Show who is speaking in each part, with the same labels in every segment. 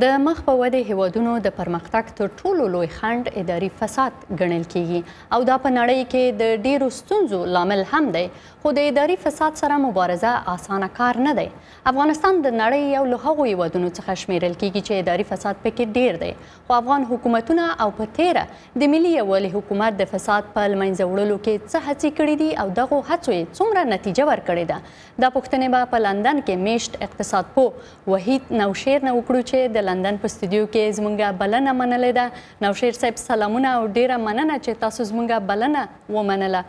Speaker 1: د مخ په ودې هیوادونو د پرمختګ تر ټولو لوی خنډ اداري فساد ګڼل کیږي او دا په نړۍ کې د ډیرو ستونزو لامل هم دی خو د اداري فساد سره مبارزه اسانه کار نه دی افغانستان د نړۍ یو له هغو هیوادونو څخه شمیرل کیږي چې اداري فساد پکې ډیر دی خو افغان حکومتونه او په تیره د ملي یووالي حکومت د فساد په لمنځه وړلو کې څه هڅې کړې دي او دغه هڅې څومره نتیجه ورکړې ده دا پوښتنه به په لندن کې میشت اقتصاد پو وحید نوشیر نه وکړو چې د د لندن په استودیو کې زمونږه بلنه منلې ده نوشیر صاحب سلامونه او ډیره مننه چې تاسو زمونږه بلنه ومنله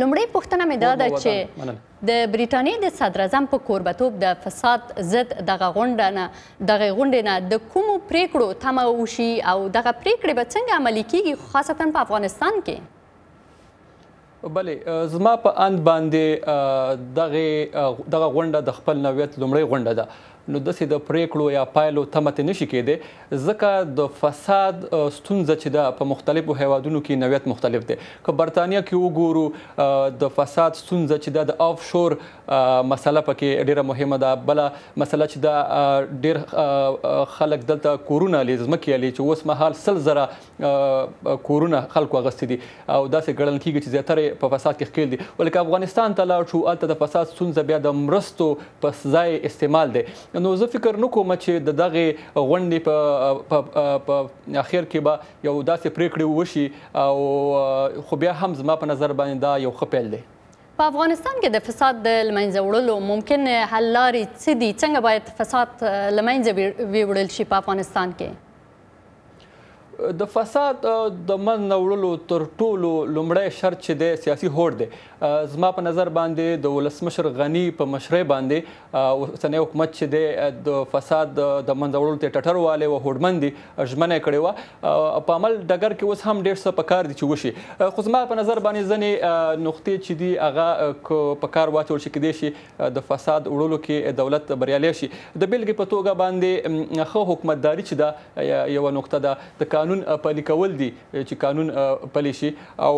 Speaker 1: لومړی پوښتنه مې دا ده چې د بریټانیې د صدر اعظم په کوربتوب د فساد ضد دغه غونډه نه دغه غونډه نه د کومو پریکړو تمه وشي او دغه پریکړې به څنګه عملي کیږي خاصتا په افغانستان کې
Speaker 2: بلې زما په اند باندې دغه دغه غونډه د خپل نویت لومړی غونډه ده نو د سید پریکړو یا پایلو تمت نشي کېده ځکه د فساد ستونزه چې د په مختلفو هیوادونو کې نویت مختلف دی که برتانیا کې وګورو د فساد ستونزه چې د آف شور مسله پکې ډیره مهمه ده بل مسله چې د ډیر خلک دلته کورونا لزمه کې علي چې اوس مهال سل زره کورونا خلکو غستې دي او داسې ګړل کېږي چې زیاتره په فساد کې خېل دي ولکه افغانستان ته لاړ شو الته د فساد ستونزه بیا د مرستو په ځای استعمال دی نو زه فکر نکوم چې د دغه غونډې په په اخر کې به یو داسې پریکړې وشي او خو بیا هم زما په نظر باندې دا یو خپل دی
Speaker 1: په افغانستان کې د فساد د لمنځه وړلو ممکن حل لارې څه دي څنګه باید فساد لمنځه ویوړل شي په افغانستان کې
Speaker 2: د فساد د من نوړلو تر ټولو لمړی شرط چې د سیاسي هوډ دی زما په نظر باندې د ولسمشر غنی په مشرۍ باندې اوسنۍ حکومت چې د فساد د من نوړلو ته ټټر والے و هوډمند ژمنه کړې و په عمل ډګر کې اوس هم ډېر څه په کار دي چې وشي خو زما په نظر باندې ځنې نقطې چې دي هغه په کار واچول شي کېدای شي د فساد وړلو کې دولت بریالي شي د بیلګې په توګه باندې ښه حکومتداري چې دا یو نقطه ده د قانون قانون پلي کول دي چې قانون پلي شي او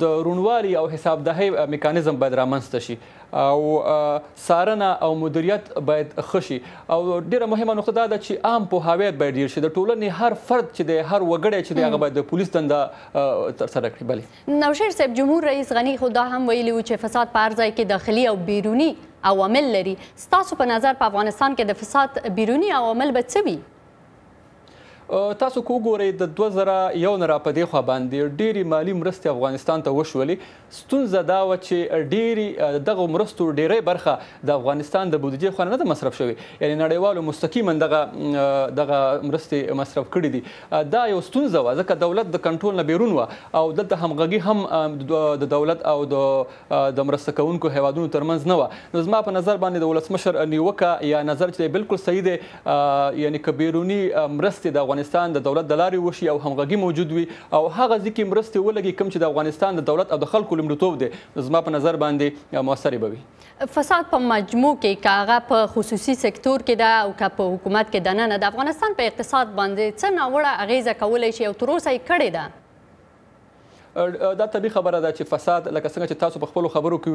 Speaker 2: د رونوالي او حسابدهي میکانیزم باید رامنځته شي او سارنه او مدیریت باید خشي او ډیره مهمه نقطه دا ده چې عام په هاویت باید ډیر شي د ټولنې هر فرد چې د هر وګړی چې هغه باید د پولیس دنده تر سره کړي بله
Speaker 1: نوشیر صاحب جمهور رئیس غنی خو دا هم ویلي و چې فساد په هر ځای کې داخلي او بیرونی عوامل لري ستاسو په نظر په افغانستان کې د فساد بیرونی عوامل به څه وي
Speaker 2: تاسو کو ګورئ د 2001 نه را پدې خو باندې ډېری مالی مرستې افغانستان ته وشولې ستونزه دا و چې ډېری دغه مرستو ډېری برخه د افغانستان د بودیجې خو نه مصرف شوی یعنی نړیوالو مستقیما دغه دغه مرستې مصرف کړې دي دا یو ستونزه و ځکه دولت د کنټرول نه بیرون و او دلته همغږي هم د دولت او د د مرسته کوونکو هیوادونو ترمنځ نه و نو زما په نظر باندې د ولسمشر نیوکه یا نظر چې بالکل صحیح دی یعنی کبیرونی مرستې د افغانستان د دولت د لارې وشي او همغږي موجود وي او هغه ځکه مرستې ولګي کوم چې د افغانستان د دولت او د خلکو لمړیتوب دی زما په نظر باندې موثر به وي
Speaker 1: فساد په مجموع کې کاغه په خصوصي سکتور کې ده او که په حکومت کې دننه د افغانستان په اقتصاد باندې څه ناوړه اغیزه کولای شي او تر اوسه یې کړې ده
Speaker 2: دا طبي خبره ده چې فساد لکه څنګه چې تاسو په خپل خبرو کې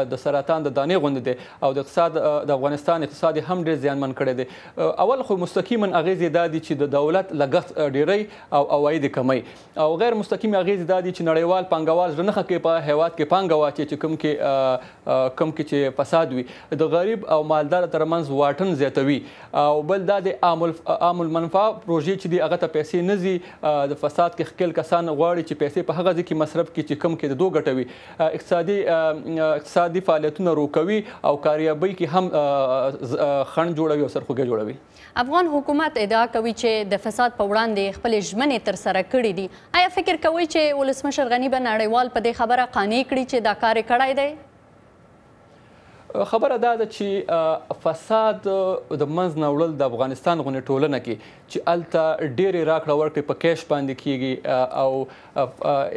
Speaker 2: ویل د سرطان د دانې غوند دي او د اقتصاد د افغانستان اقتصاد هم ډېر زیانمن کړی دی اول خو مستقیما اغیز دا دي چې د دولت لګښت ډېری او عواید کمی او غیر مستقیم اغیز دا دي چې نړیوال پانګوال ځنه کې په هیواد کې پانګه واچي چې کوم کې کوم کې چې فساد وي د غریب او مالدار ترمنځ واټن زیاتوي او بل دا د عامل عامل منفعه پروژې چې دی هغه ته پیسې نه زی د فساد کې خکل کسان غواړي چې پیسې په هغه ځکه مصرف کې چې کم کې دوه غټوي اقتصادي اقتصادي فعالیتونه روکوي او کاریابي کې هم خڼ جوړوي او سرخوږه جوړوي
Speaker 1: افغان حکومت ادعا کوي چې د فساد په وړاندې خپل ژمنې تر سره کړې دي آیا فکر کوي چې ولسمشر غنی به نړیوال په دې خبره قانع کړي چې دا کار کړای دی
Speaker 2: خبره دا ده چې فساد د منځ نه وړل د افغانستان غونې ټولنه کې چې الته ډېری راکړه ورکړې په کیش باندې کیږي او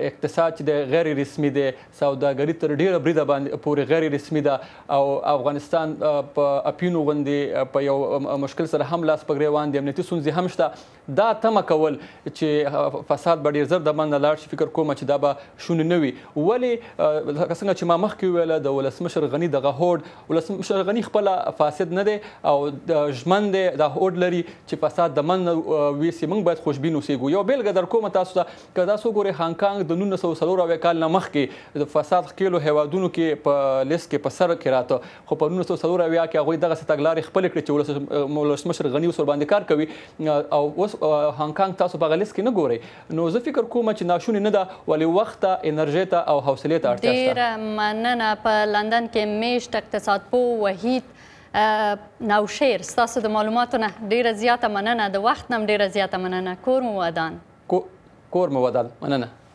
Speaker 2: اقتصاد چې د غیر رسمي دی سوداګري تر ډېره بریده باندې پورې غیر رسمي ده او افغانستان په اپینو غوندې په یو مشکل سره هم لاس په ګریوان دي امنیتي ستونزې هم شته دا تمه کول چې فساد به ډېر زر د منځه لاړ شي فکر کوم چې دا به شونه نه وي ولی څنګه چې ما مخکې ویله د ولسمشر غني دغه هوډ ولسمشر غني خپل فاسد نه دی او ژمن دی د هوډ لري چې فساد د من ویسي موږ باید خوشبین اوسېګو یو بیلګه در کوم تاسو ته که تاسو ګوري هانګ کانګ د 1940 کال نه مخکې د فساد خېلو هیوادونو کې په لیست کې په سر کې راته خو په 1940 کې هغه دغه ستګلارې خپل کړ چې ولسمشر غنی وسور باندې کار کوي او اوس هانګ کانګ تاسو په لیست کې نه ګوري نو زه فکر کوم چې ناشونی نه ده ولې وخت ته انرژي ته او حوصله ته اړتیا شته
Speaker 1: ډیره مننه په لندن کې میشت اقتصاد پوه وحید نوشیر ستاسو د معلوماتو نه ډیره زیاته مننه د وخت نه ډیره زیاته مننه کور مو ودان
Speaker 2: کور مو ودان مننه